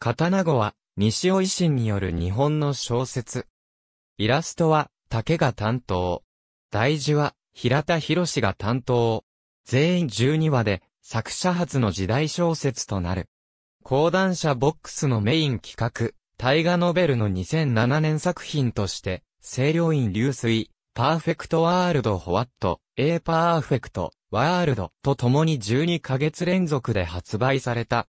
刀子は、西尾維新による日本の小説。イラストは、竹が担当。大事は、平田博が担当。全員12話で、作者初の時代小説となる。講談社ボックスのメイン企画、大河ノベルの2007年作品として、清涼院流水、パーフェクトワールドホワット、A パーフェクト、ワールドと共に12ヶ月連続で発売された。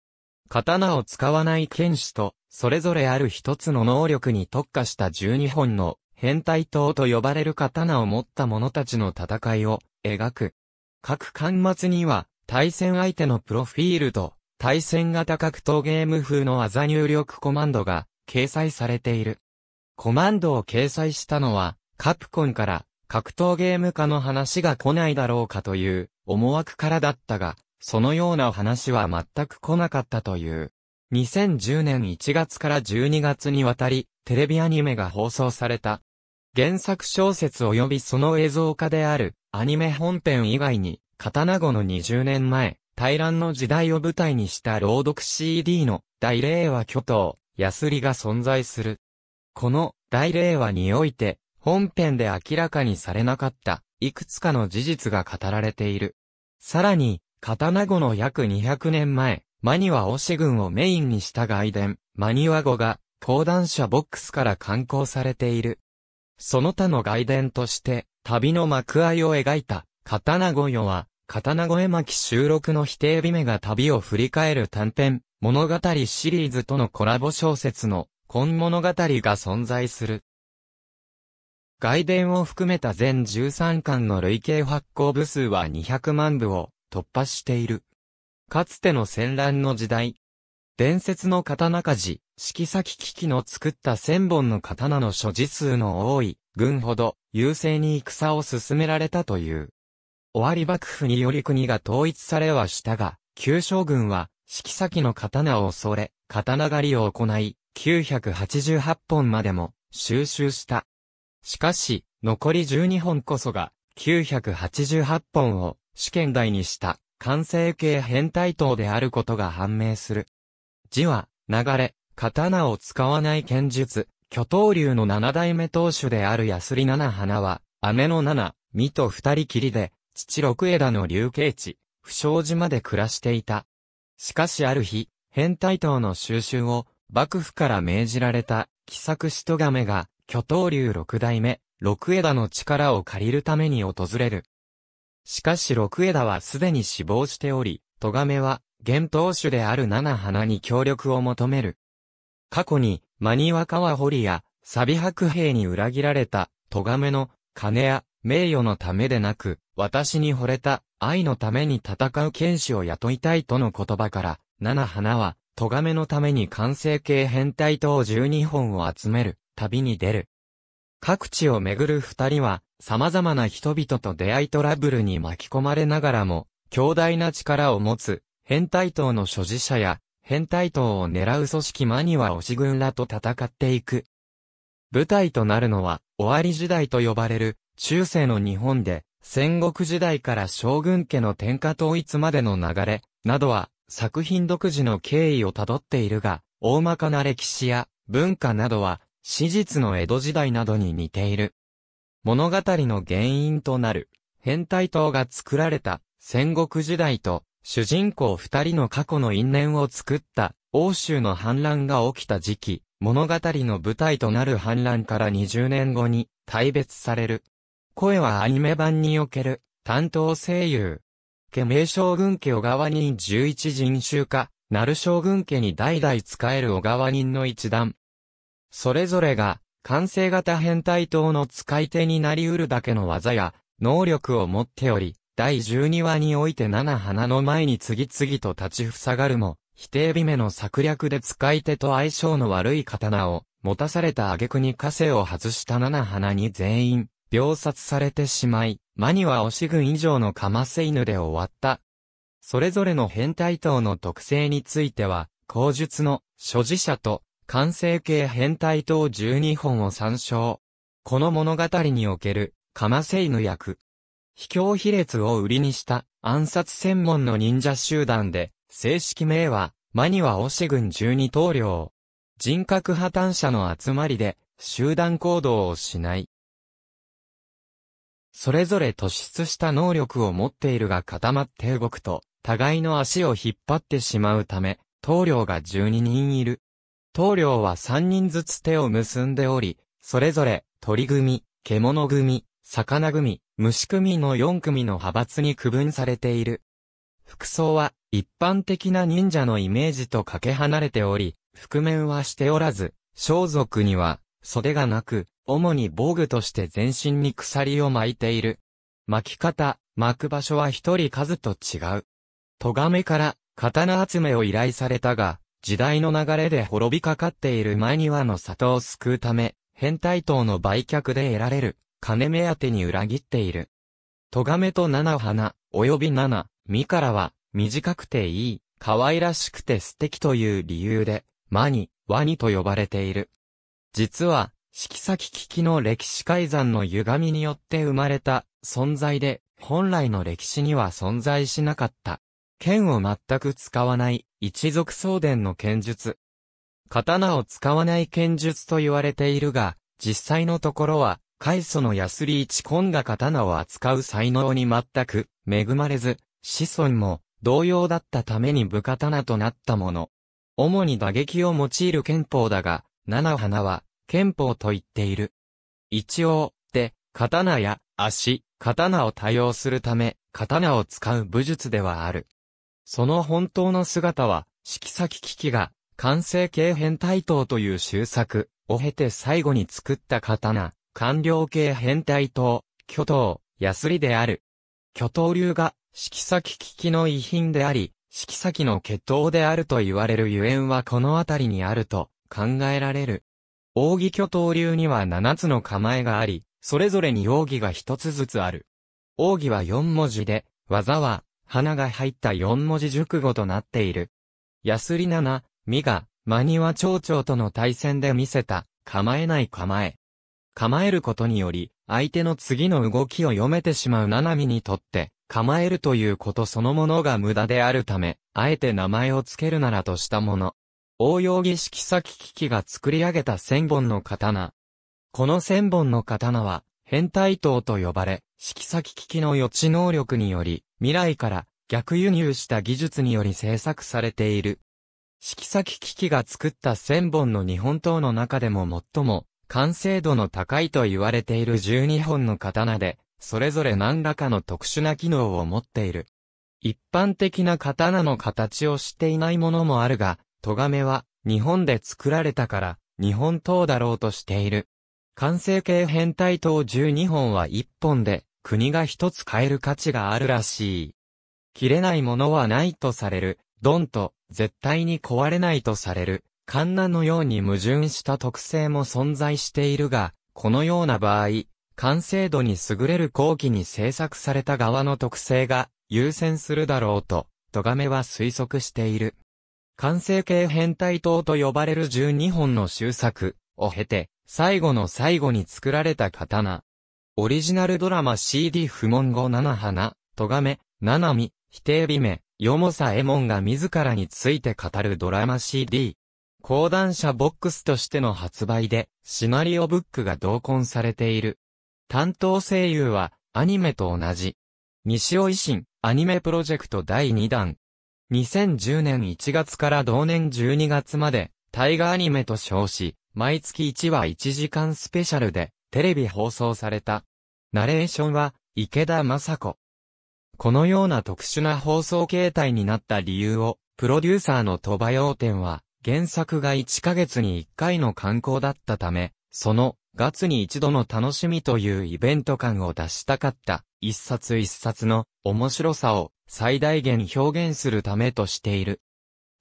刀を使わない剣士と、それぞれある一つの能力に特化した12本の変態刀と呼ばれる刀を持った者たちの戦いを描く。各巻末には、対戦相手のプロフィールと、対戦型格闘ゲーム風の技入力コマンドが掲載されている。コマンドを掲載したのは、カプコンから格闘ゲーム化の話が来ないだろうかという思惑からだったが、そのような話は全く来なかったという。2010年1月から12月にわたり、テレビアニメが放送された。原作小説及びその映像化である、アニメ本編以外に、刀子の20年前、対乱の時代を舞台にした朗読 CD の、大令和巨頭、ヤスリが存在する。この、大令和において、本編で明らかにされなかった、いくつかの事実が語られている。さらに、刀子の約200年前、マニワオシ軍をメインにした外伝、マニワ語が、講談社ボックスから刊行されている。その他の外伝として、旅の幕合を描いた、刀語よは、刀語絵巻収録の否定日目が旅を振り返る短編、物語シリーズとのコラボ小説の、今物語が存在する。外伝を含めた全13巻の累計発行部数は200万部を突破している。かつての戦乱の時代、伝説の刀鍛冶、色崎危機の作った千本の刀の所持数の多い、軍ほど、優勢に戦を進められたという。終わり幕府により国が統一されはしたが、旧将軍は、色崎の刀を恐れ、刀狩りを行い、988本までも、収集した。しかし、残り12本こそが、988本を、試験題にした完成形変態刀であることが判明する。字は、流れ、刀を使わない剣術、巨刀流の七代目当主であるヤスリ七花は、姉の七、美と二人きりで、父六枝の流刑地、不祥事まで暮らしていた。しかしある日、変態刀の収集を、幕府から命じられた、奇作しとがめが、巨刀流六代目、六枝の力を借りるために訪れる。しかし六枝はすでに死亡しており、トガメは、現当主である七花に協力を求める。過去に、マニワカワホリや、サビ白兵に裏切られた、トガメの、金や、名誉のためでなく、私に惚れた、愛のために戦う剣士を雇いたいとの言葉から、七花は、トガメのために完成形変態等12本を集める、旅に出る。各地を巡る二人は、様々な人々と出会いトラブルに巻き込まれながらも、強大な力を持つ、変態党の所持者や、変態党を狙う組織マニワ推し軍らと戦っていく。舞台となるのは、終わり時代と呼ばれる、中世の日本で、戦国時代から将軍家の天下統一までの流れ、などは、作品独自の経緯をたどっているが、大まかな歴史や文化などは、史実の江戸時代などに似ている。物語の原因となる、変態党が作られた、戦国時代と、主人公二人の過去の因縁を作った、欧州の反乱が起きた時期、物語の舞台となる反乱から20年後に、大別される。声はアニメ版における、担当声優。家名将軍家小川人11人衆家、鳴将軍家に代々使える小川人の一団。それぞれが、完成型変態刀の使い手になり得るだけの技や、能力を持っており、第12話において七花の前に次々と立ち塞がるも、否定美目の策略で使い手と相性の悪い刀を、持たされた挙句に枷を外した七花に全員、秒殺されてしまい、間には推し軍以上のかませ犬で終わった。それぞれの変態刀の特性については、口述の所持者と完成形変態等12本を参照。この物語における、カマセイヌ役。卑怯卑劣を売りにした暗殺専門の忍者集団で、正式名は、マニワオシ軍12頭領。人格破綻者の集まりで、集団行動をしない。それぞれ突出した能力を持っているが固まって動くと、互いの足を引っ張ってしまうため、頭領が12人いる。棟梁は三人ずつ手を結んでおり、それぞれ、鳥組、獣組、魚組、虫組の4組の派閥に区分されている。服装は、一般的な忍者のイメージとかけ離れており、覆面はしておらず、装束には、袖がなく、主に防具として全身に鎖を巻いている。巻き方、巻く場所は一人数と違う。咎めから、刀集めを依頼されたが、時代の流れで滅びかかっている前庭の里を救うため、変態等の売却で得られる、金目当てに裏切っている。トガメと七花、及び七、ミからは、短くていい、可愛らしくて素敵という理由で、マニ、ワニと呼ばれている。実は、色先危機の歴史改ざんの歪みによって生まれた存在で、本来の歴史には存在しなかった。剣を全く使わない、一族総伝の剣術。刀を使わない剣術と言われているが、実際のところは、海祖のヤスリ一ンが刀を扱う才能に全く恵まれず、子孫も同様だったために武刀となったもの。主に打撃を用いる憲法だが、七花は憲法と言っている。一応、で、刀や足、刀を多用するため、刀を使う武術ではある。その本当の姿は、色彩機器が、完成形変態刀という修作を経て最後に作った刀、完了形変態刀、巨刀、ヤスリである。巨刀流が、色彩機器の遺品であり、色彩の血統であると言われるゆえんはこの辺りにあると考えられる。奥義巨刀流には七つの構えがあり、それぞれに奥義が一つずつある。奥義は四文字で、技は花が入った四文字熟語となっている。ヤスリナナ、ミが、マニワ町長との対戦で見せた、構えない構え。構えることにより、相手の次の動きを読めてしまうナナミにとって、構えるということそのものが無駄であるため、あえて名前を付けるならとしたもの。応用儀式先機器が作り上げた千本の刀。この千本の刀は、変態刀と呼ばれ、色先機器の予知能力により、未来から逆輸入した技術により制作されている。色先機器が作った千本の日本刀の中でも最も完成度の高いと言われている12本の刀で、それぞれ何らかの特殊な機能を持っている。一般的な刀の形をしていないものもあるが、トガメは日本で作られたから日本刀だろうとしている。完成形変態等12本は1本で、国が1つ買える価値があるらしい。切れないものはないとされる、ドンと、絶対に壊れないとされる、カンナのように矛盾した特性も存在しているが、このような場合、完成度に優れる後期に制作された側の特性が優先するだろうと、トガメは推測している。完成形変態等と呼ばれる12本の修作を経て、最後の最後に作られた刀。オリジナルドラマ CD 不問後七花、とがめ、七海、否定美名、よもさえもんが自らについて語るドラマ CD。講談社ボックスとしての発売で、シナリオブックが同梱されている。担当声優は、アニメと同じ。西尾維新、アニメプロジェクト第2弾。2010年1月から同年12月まで、大河アニメと称し、毎月1話1時間スペシャルで、テレビ放送された。ナレーションは、池田雅子。このような特殊な放送形態になった理由を、プロデューサーの鳥羽洋店は、原作が1ヶ月に1回の観光だったため、その、月に一度の楽しみというイベント感を出したかった、一冊一冊の面白さを最大限表現するためとしている。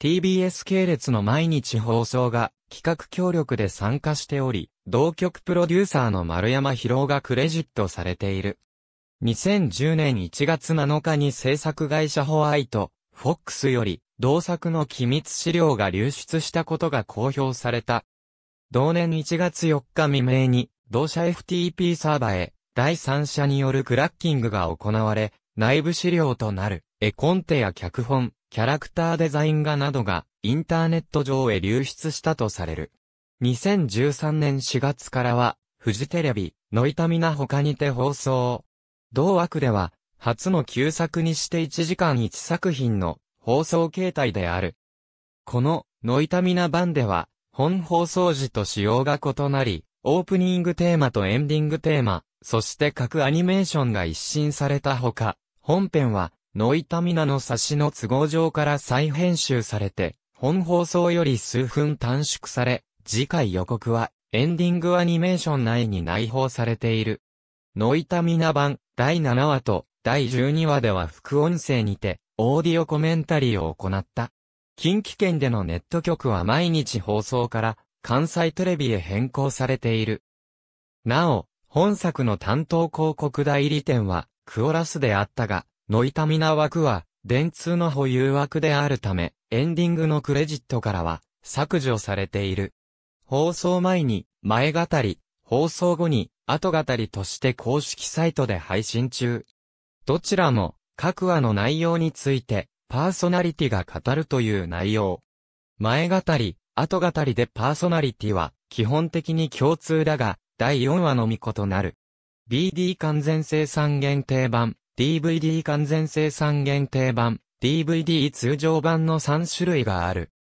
TBS 系列の毎日放送が企画協力で参加しており、同局プロデューサーの丸山博夫がクレジットされている。2010年1月7日に制作会社ホワイト、フォックスより、同作の機密資料が流出したことが公表された。同年1月4日未明に、同社 FTP サーバーへ、第三者によるクラッキングが行われ、内部資料となる、絵コンテや脚本、キャラクターデザイン画などがインターネット上へ流出したとされる。2013年4月からは、フジテレビ、ノイタミナ他にて放送。同枠では、初の旧作にして1時間1作品の放送形態である。この、ノイタミナ版では、本放送時と仕様が異なり、オープニングテーマとエンディングテーマ、そして各アニメーションが一新されたほか、本編はノイタミナの冊子の都合上から再編集されて、本放送より数分短縮され、次回予告は、エンディングアニメーション内に内包されている。ノイタミナ版、第7話と、第12話では副音声にて、オーディオコメンタリーを行った。近畿圏でのネット局は毎日放送から関西テレビへ変更されている。なお、本作の担当広告代理店はクオラスであったが、ノイタミナ枠は、電通の保有枠であるため、エンディングのクレジットからは、削除されている。放送前に、前語り、放送後に、後語りとして公式サイトで配信中。どちらも、各話の内容について、パーソナリティが語るという内容。前語り、後語りでパーソナリティは、基本的に共通だが、第4話のみ異なる。BD 完全生産限定版、DVD 完全生産限定版、DVD 通常版の3種類がある。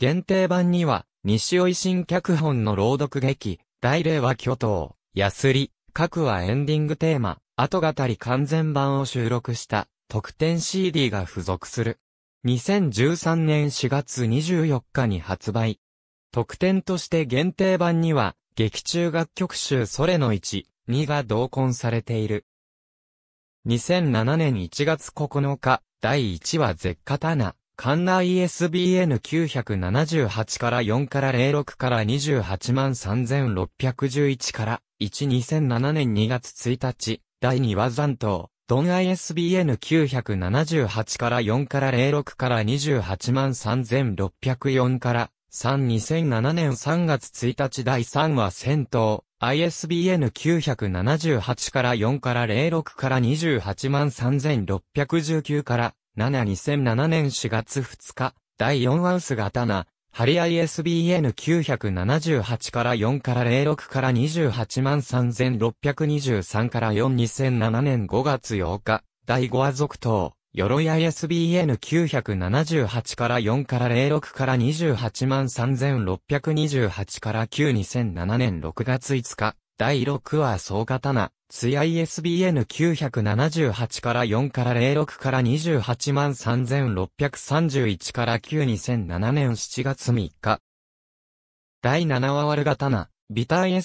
限定版には、西尾維新脚本の朗読劇、大霊は巨頭、ヤスリ、各はエンディングテーマ、後語り完全版を収録した特典 CD が付属する。2013年4月24日に発売。特典として限定版には、劇中楽曲集それの1、2が同梱されている。2007年1月9日、第1話絶カタナ、館内 ISBN978 から4から06から28万3611から12007年2月1日、第2話残党、ドン ISBN978 から4から06から28万3604から32007年3月1日第3話戦闘 ISBN 978から4から06から28万3619から7 2007年4月2日第4話薄なハリ ISBN 978から4から06から28万3623から4 2007年5月8日第5話続投よろや SBN978 から4から06から28万3628から92007年6月5日、第6話総刀、ツヤ ISBN978 から4から06から28万3631から92007年7月3日。第7話悪刀、ビター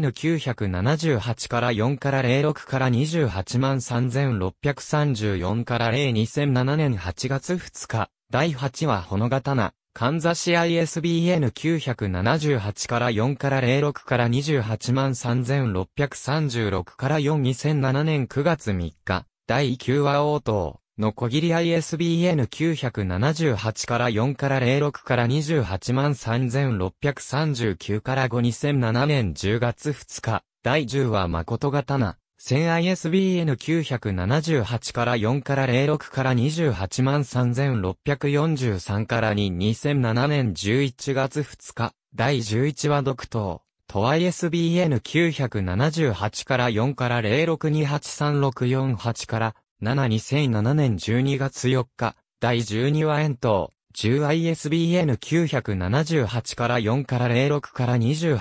SBN978 から4から06から28 3634から02007年8月2日、第8話ほの刀、かんざし ISBN978 から4から06から28 3636から4 2007年9月3日、第9話応答。のこぎり ISBN 978から4から06から28万3639から5 2007年10月2日、第10話誠刀。1000ISBN978 から4から06から28万3643から2 2007年11月2日、第11話独頭。と ISBN978 から4から06283648から72007年12月4日、第12話円筒、10ISBN978 から4から06から28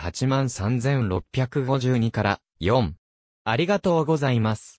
3652から4。ありがとうございます。